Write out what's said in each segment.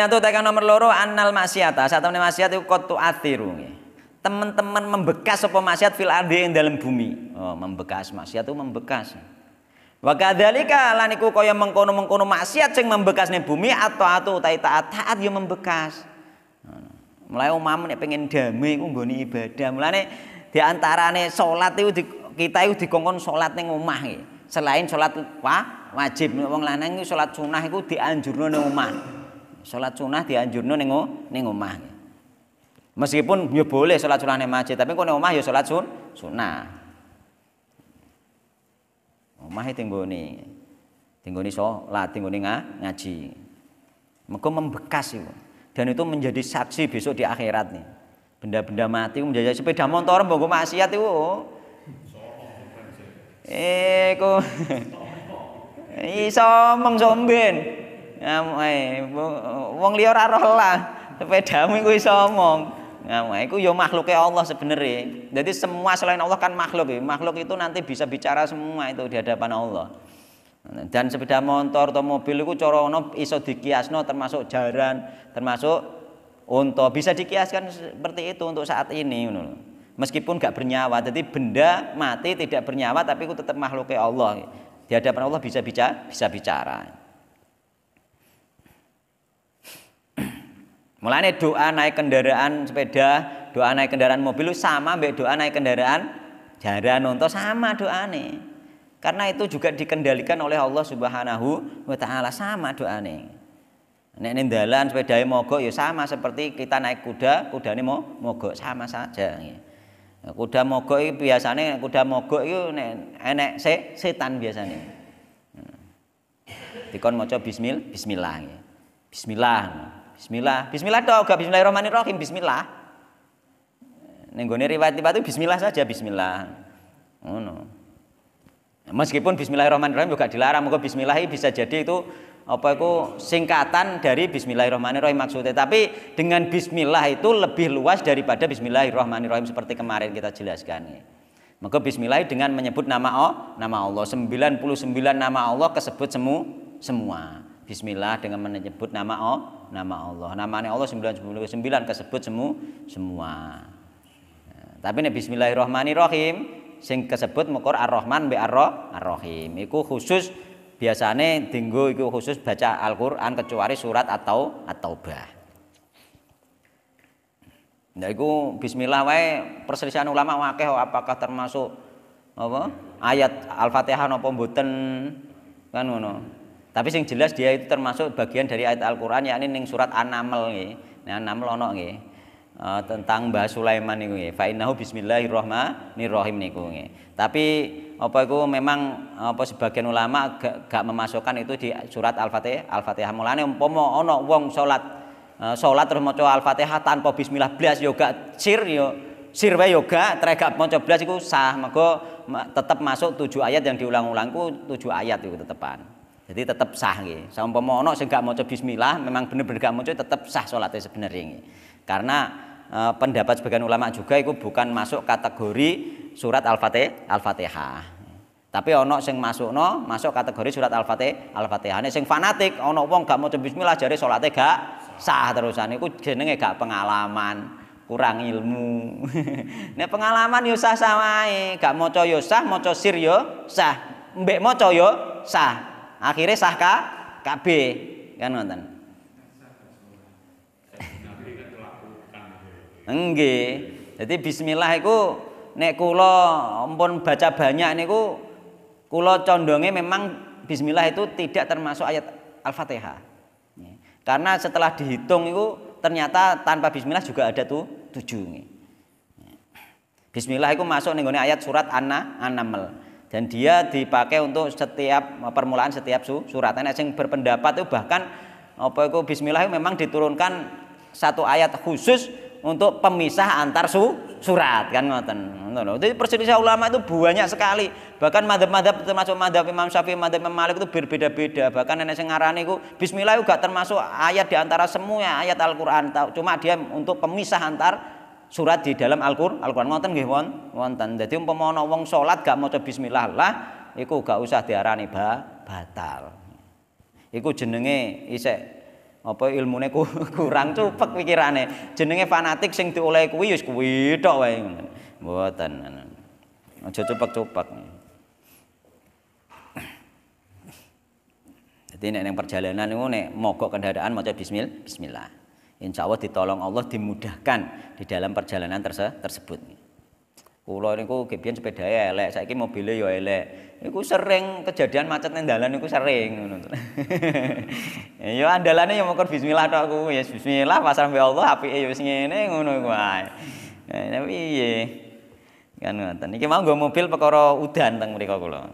atau tekan nomor loro annal maksiata. Ah, temen maksiat iku kotu atiru. Teman-teman membekas apa maksiat fil ardi yang dalam bumi. Oh, membekas maksiat itu membekas. Wa kadzalika lan iku kaya mengkono-mengkono maksiat sing membekas ning bumi atau atu ta taat taat yo membekas. Mulai umam nek pengen damai iku nggone ibadah. Mulane antarane salat itu kita itu dikongkon salat ning omah Selain salat wah wajib nek wong lanang iku salat sunah iku dianjurno ning omah. Salat sunah dianjurno ning ning omah. Meskipun ya boleh salat sunah ning masjid, tapi kok ning omah yo salat sun sunah. Omahe tenggone. Tenggone salat, tenggone ngaji. Mengko membekas itu. Dan itu menjadi saksi besok di akhirat nih. Benda-benda mati menjadi sepeda motor mbok maksiat itu. Eh kok iso mengsomben ya, eh, ngamuke wong liya ora roh lah sepedamu iku iso omong ngamuke ya, iku ya makhluke Allah sebenarnya jadi semua selain Allah kan makhluk ya. makhluk itu nanti bisa bicara semua itu di hadapan Allah dan sepeda motor atau mobil itu cara ono iso dikiasno termasuk jaran termasuk untuk bisa dikiaskan seperti itu untuk saat ini meskipun gak bernyawa jadi benda mati tidak bernyawa tapi itu tetap makhluknya Allah di hadapan Allah bisa bicara, bisa bicara. Mulanya doa naik kendaraan sepeda, doa naik kendaraan mobil sama mbak doa naik kendaraan jaran nonton sama doa nih. Karena itu juga dikendalikan oleh Allah Subhanahu wa taala sama doa nih. Nek ning dalan sepeda mogok ya sama seperti kita naik kuda, kudane mau mogok sama saja. nih. Kuda mogok itu biasanya kuda mogok itu nenek enek se, setan biasanya hmm. Dikon coba bismil bismillah. Bismillah. Bismillah. Bismillah toh gak bismillahirrahmanirrahim bismillah. Ning gone riwayat-riwayat itu bismillah saja bismillah. oh no. Meskipun bismillahirrahmanirrahim juga dilarang, maka bismillah bisa jadi itu apa itu singkatan dari bismillahirrahmanirrahim maksudnya. Tapi dengan bismillah itu lebih luas daripada bismillahirrahmanirrahim seperti kemarin kita jelaskan. Maka bismillah dengan menyebut nama Allah nama Allah 99 nama Allah kesebut semu semua. Bismillah dengan menyebut nama Allah nama Allah. Namanya Allah 99 kesebut semu semua. Nah, tapi nih bismillahirrahmanirrahim sing kesebut mukor Ar-Rahman bi Ar-Rahim. itu khusus Biasanya dinggo itu khusus baca Al-Qur'an kecuali surat atau At-Taubah. Nah, itu bismillah wae perselisihan ulama wakeh oh, apakah termasuk apa? Ayat Al-Fatihah napa mboten kan ngono. Tapi sing jelas dia itu termasuk bagian dari ayat Al-Qur'an yakni ning surat An-Naml nggih. Nah, An-Naml nggih. Eh, tentang Mbah Sulaiman niku nggih. Fa innahu bismillahirrahmanirrahim niku nggih. Tapi apa iku memang eh, apa sebagian ulama gak, gak memasukkan itu di surat Al-Fatihah. Al-Fatihah mulane umpama ana wong salat sholat eh, salat terus maca Al-Fatihah tanpa bismillah blas yo ya gak sir yo ya sir wae yo ya gak tregak maca blas iku sah Mergo tetap masuk tujuh ayat yang diulang-ulang tujuh ayat itu tetepan. Jadi tetap sah nggih. Saumpama ana sing gak maca bismillah memang bener-bener gak maca tetap sah sholatnya sebenarnya nggih. Karena eh, pendapat sebagian ulama juga itu bukan masuk kategori surat Al-Fatih, Al-Fatihah. Tapi ono sing no masuk kategori surat Al-Fatih, Al-Fatihah. Nek sing fanatik ono wong gak maca bismillah jadi sholatnya gak sah terusan itu jenenge gak pengalaman, kurang ilmu. ini pengalaman yo sah samae, gak mau yo sah, maca sir yo sah. Mbek mau yo sah. Akhire sah ka kabeh. Kan nonton Nggih. Jadi bismillah itu nek kula ampun baca banyak niku kula condonge memang bismillah itu tidak termasuk ayat Al-Fatihah. Karena setelah dihitung itu ternyata tanpa bismillah juga ada tuh tujuh nih. Bismillah itu masuk nih ayat surat An-Naml. dan dia dipakai untuk setiap eh, permulaan setiap surat. Nah, yang berpendapat itu bahkan apa itu bismillah itu memang diturunkan satu ayat khusus untuk pemisah antar su surat kan ngoten. Jadi perselisihan ulama itu banyak sekali. Bahkan madhab-madhab termasuk madhab Imam Syafi'i, madhab Imam Malik itu berbeda-beda. Bahkan nenek sing ngarani iku bismillah juga termasuk ayat di antara semua ayat Al-Qur'an. Cuma dia untuk pemisah antar surat di dalam Al-Qur'an. Al-Qur'an ngoten nggih won, wonten. Dadi umpama ana wong salat gak maca bismillah lah iku gak usah diarani ba, batal. Iku jenenge isek apa ilmune kurang cupek pikirane jenenge fanatik sing dioleh kuwi ya wis kuwi tok wae mboten aja cupek-cupek jadi nek ning perjalanan niku nek mogok kendaraan maca bismil bismillah Insya Allah ditolong Allah dimudahkan di dalam perjalanan terse tersebut Kula niku gebiyen sepeda ya elek, saiki mobile ya elek. Iku sering kejadian macet nang dalan niku sering ngono. ya andalane mau ya mokor bismillah tok aku ya bismillah pasrah mbek Allah apike ya wis ngene ngono iku ae. Nah, eh, piye? Kan ngoten. Iki mau nggo mobil perkara udan teng mriku kula.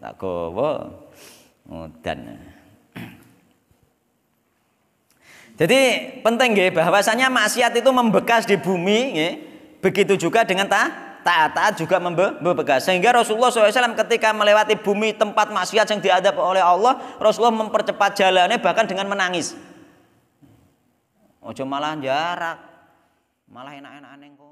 Tak gawa udan. Jadi penting nggih bahwasanya maksiat itu membekas di bumi nggih. Begitu juga dengan ta taat-taat juga membegah. Sehingga Rasulullah SAW ketika melewati bumi tempat maksiat yang diadab oleh Allah, Rasulullah mempercepat jalannya bahkan dengan menangis. Ojo malah jarak, malah enak-enak aneh